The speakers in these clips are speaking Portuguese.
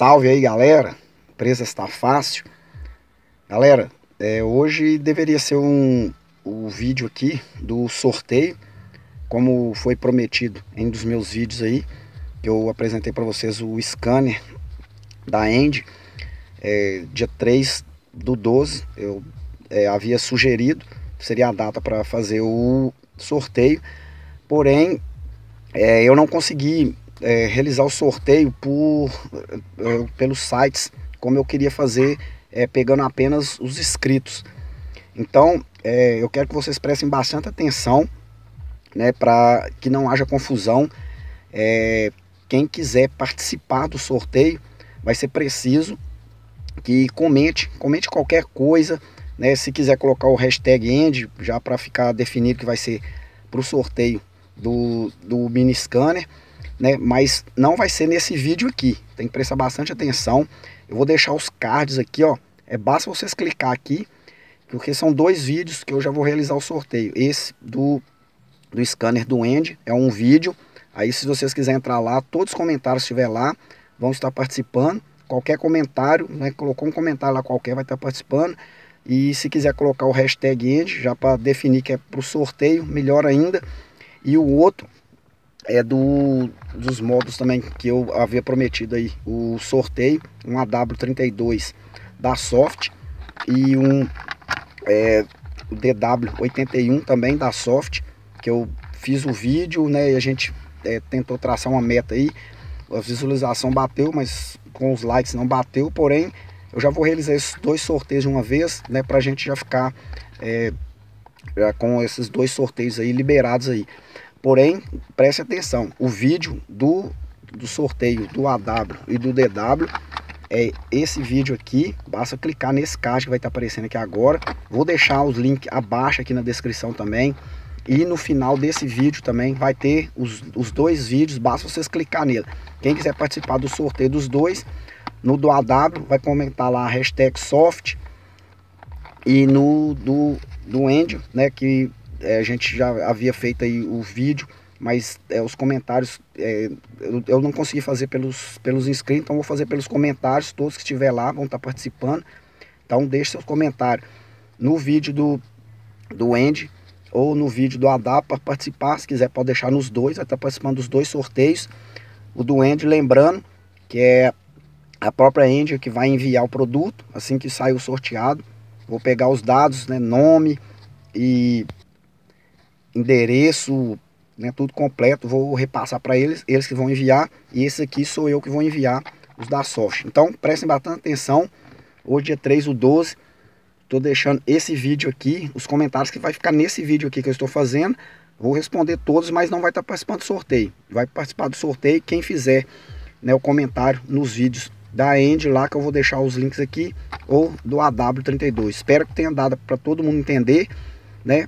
Salve aí, galera. Presa está fácil. Galera, é, hoje deveria ser um o um vídeo aqui do sorteio, como foi prometido em um dos meus vídeos aí, que eu apresentei para vocês o scanner da End, é, dia 3 do 12, eu é, havia sugerido, seria a data para fazer o sorteio, porém é, eu não consegui é, realizar o sorteio por, é, pelos sites, como eu queria fazer, é, pegando apenas os inscritos. Então, é, eu quero que vocês prestem bastante atenção, né, para que não haja confusão. É, quem quiser participar do sorteio, vai ser preciso que comente, comente qualquer coisa, né, se quiser colocar o hashtag end, já para ficar definido que vai ser para o sorteio do, do mini scanner né? Mas não vai ser nesse vídeo aqui. Tem que prestar bastante atenção. Eu vou deixar os cards aqui, ó. É basta vocês clicar aqui, porque são dois vídeos que eu já vou realizar o sorteio. Esse do, do scanner do End é um vídeo. Aí se vocês quiserem entrar lá, todos os comentários tiver estiver lá vão estar participando. Qualquer comentário, né? Colocou um comentário lá qualquer, vai estar participando. E se quiser colocar o hashtag End, já para definir que é para o sorteio, melhor ainda. E o outro é do dos modos também que eu havia prometido aí o sorteio um AW32 da Soft e um é, DW81 também da Soft que eu fiz o vídeo né e a gente é, tentou traçar uma meta aí a visualização bateu mas com os likes não bateu porém eu já vou realizar esses dois sorteios de uma vez né para a gente já ficar é, já com esses dois sorteios aí liberados aí Porém, preste atenção, o vídeo do, do sorteio do AW e do DW é esse vídeo aqui, basta clicar nesse caixa que vai estar aparecendo aqui agora. Vou deixar os links abaixo aqui na descrição também. E no final desse vídeo também vai ter os, os dois vídeos, basta vocês clicar nele. Quem quiser participar do sorteio dos dois, no do AW vai comentar lá a hashtag soft e no do, do End, né, que é, a gente já havia feito aí o vídeo, mas é, os comentários é, eu, eu, não consegui fazer pelos, pelos inscritos, então vou fazer pelos comentários, todos que estiver lá vão estar tá participando, então deixe seus comentários no vídeo do, do Andy ou no vídeo do Adap para participar, se quiser pode deixar nos dois, vai estar tá participando dos dois sorteios, o do Andy, lembrando que é a própria Andy que vai enviar o produto assim que sair o sorteado, vou pegar os dados, né, nome e endereço, né, tudo completo, vou repassar para eles, eles que vão enviar, e esse aqui sou eu que vou enviar os da sorte. Então, prestem bastante atenção, hoje é 3 o 12, estou deixando esse vídeo aqui, os comentários que vai ficar nesse vídeo aqui que eu estou fazendo, vou responder todos, mas não vai estar tá participando do sorteio, vai participar do sorteio quem fizer né, o comentário nos vídeos da End lá, que eu vou deixar os links aqui, ou do AW32, espero que tenha dado para todo mundo entender, né,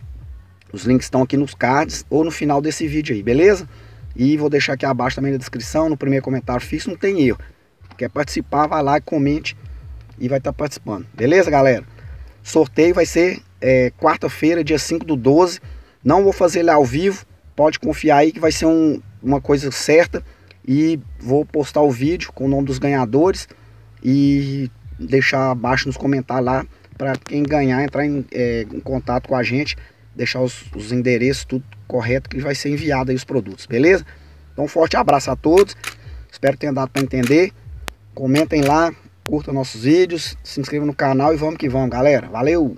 os links estão aqui nos cards ou no final desse vídeo aí, beleza? E vou deixar aqui abaixo também na descrição, no primeiro comentário fixo, não tem erro. Quer participar, vai lá e comente e vai estar tá participando. Beleza, galera? Sorteio vai ser é, quarta-feira, dia 5 do 12. Não vou fazer ele ao vivo, pode confiar aí que vai ser um, uma coisa certa. E vou postar o vídeo com o nome dos ganhadores e deixar abaixo nos comentários lá para quem ganhar entrar em, é, em contato com a gente deixar os, os endereços tudo correto que vai ser enviado aí os produtos, beleza? Então um forte abraço a todos, espero que tenha dado para entender, comentem lá, curtam nossos vídeos, se inscrevam no canal e vamos que vamos galera, valeu!